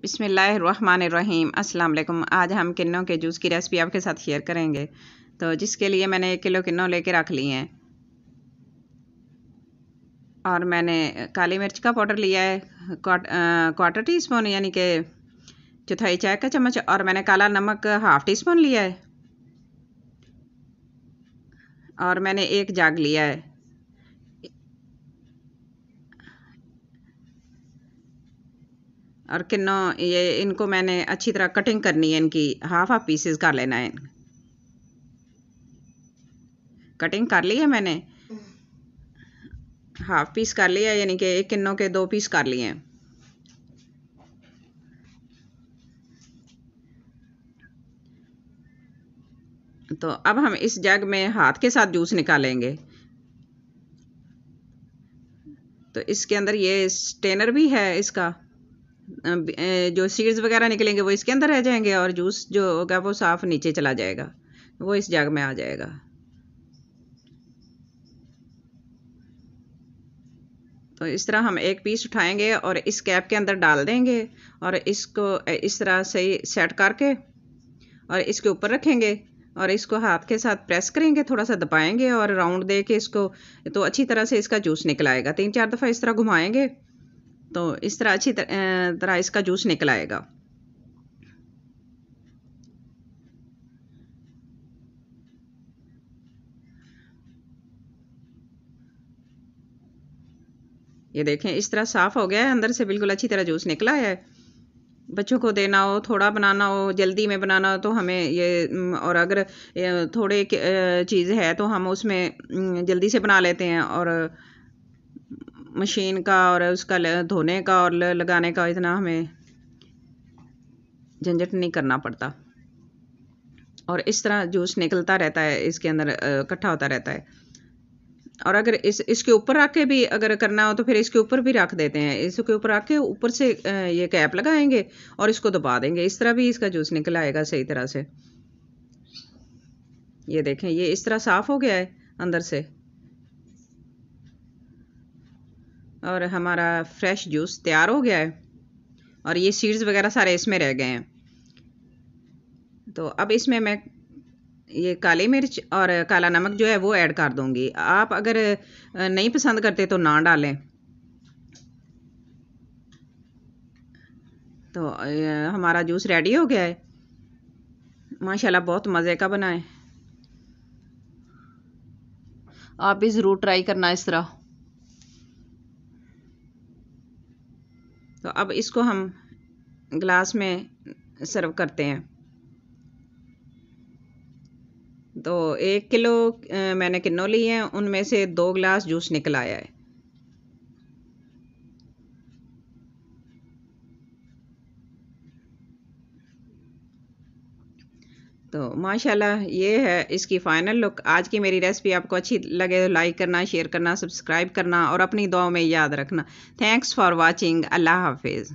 बिसमीम् वालेकुम आज हम किन्नों के जूस की रेसिपी आपके साथ शेयर करेंगे तो जिसके लिए मैंने एक किलो किन्नों लेके रख लिए हैं और मैंने काली मिर्च का पाउडर लिया है क्वार्टर टी स्पून यानी कि चौथाई चाय का चम्मच और मैंने काला नमक हाफ टी स्पून लिया है और मैंने एक जाग लिया है और किन्नो ये इनको मैंने अच्छी तरह कटिंग करनी है इनकी हाफ हाफ पीसेस कर लेना है कटिंग कर ली है मैंने हाफ पीस कर लिया यानी कि एक किन्नों के दो पीस कर लिए हैं तो अब हम इस जग में हाथ के साथ जूस निकालेंगे तो इसके अंदर ये स्टेनर भी है इसका जो सीड्स वगैरह निकलेंगे वो इसके अंदर रह जाएंगे और जूस जो होगा वो साफ नीचे चला जाएगा वो इस जग में आ जाएगा तो इस तरह हम एक पीस उठाएंगे और इस कैप के अंदर डाल देंगे और इसको इस तरह से सेट करके और इसके ऊपर रखेंगे और इसको हाथ के साथ प्रेस करेंगे थोड़ा सा दबाएंगे और राउंड दे के इसको तो अच्छी तरह से इसका जूस निकल आएगा तीन चार दफ़ा इस तरह घुमाएंगे तो इस तरह अच्छी तरह इसका जूस निकल आएगा ये देखें इस तरह साफ़ हो गया है अंदर से बिल्कुल अच्छी तरह जूस निकला है बच्चों को देना हो थोड़ा बनाना हो जल्दी में बनाना हो तो हमें ये और अगर थोड़े चीज़ है तो हम उसमें जल्दी से बना लेते हैं और मशीन का और उसका धोने का और लगाने का इतना हमें झंझट नहीं करना पड़ता और इस तरह जूस निकलता रहता है इसके अंदर इकट्ठा होता रहता है और अगर इस इसके ऊपर रख के भी अगर करना हो तो फिर इसके ऊपर भी रख देते हैं इसके ऊपर रख के ऊपर से ये कैप लगाएंगे और इसको दबा देंगे इस तरह भी इसका जूस निकल आएगा सही तरह से ये देखें ये इस तरह साफ़ हो गया है अंदर से और हमारा फ्रेश जूस तैयार हो गया है और ये सीड्स वगैरह सारे इसमें रह गए हैं तो अब इसमें मैं ये काली मिर्च और काला नमक जो है वो ऐड कर दूंगी आप अगर नहीं पसंद करते तो ना डालें तो हमारा जूस रेडी हो गया है माशाल्लाह बहुत मज़े का बना है आप भी ज़रूर ट्राई करना इस तरह तो अब इसको हम ग्लास में सर्व करते हैं तो एक किलो मैंने किन्नो ली है उनमें से दो गिलास जूस निकल आया है तो माशाल्लाह ये है इसकी फ़ाइनल लुक आज की मेरी रेसिपी आपको अच्छी लगे तो लाइक करना शेयर करना सब्सक्राइब करना और अपनी दुआ में याद रखना थैंक्स फॉर वाचिंग अल्लाह हाफिज़